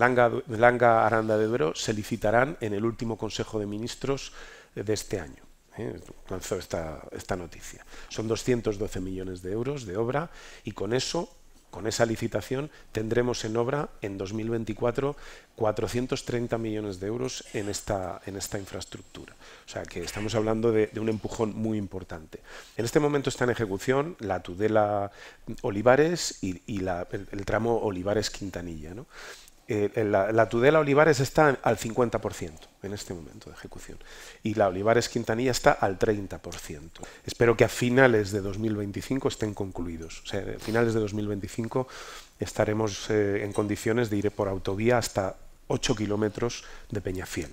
Langa, Aranda de Duero se licitarán en el último Consejo de Ministros de este año. ¿eh? Lanzó esta, esta noticia. Son 212 millones de euros de obra y con eso con esa licitación tendremos en obra en 2024 430 millones de euros en esta, en esta infraestructura. O sea que estamos hablando de, un empujón muy importante. En este momento está en ejecución la Tudela Olivares y, el, el, tramo Olivares Quintanilla. ¿no? Eh, eh, la, Tudela Olivares está al 50% en este momento de ejecución y la Olivares Quintanilla está al 30%. Espero que a finales de 2025 estén concluidos. a finales de 2025 estaremos eh, en condiciones de ir por autovía hasta 8 kilómetros de Peñafiel.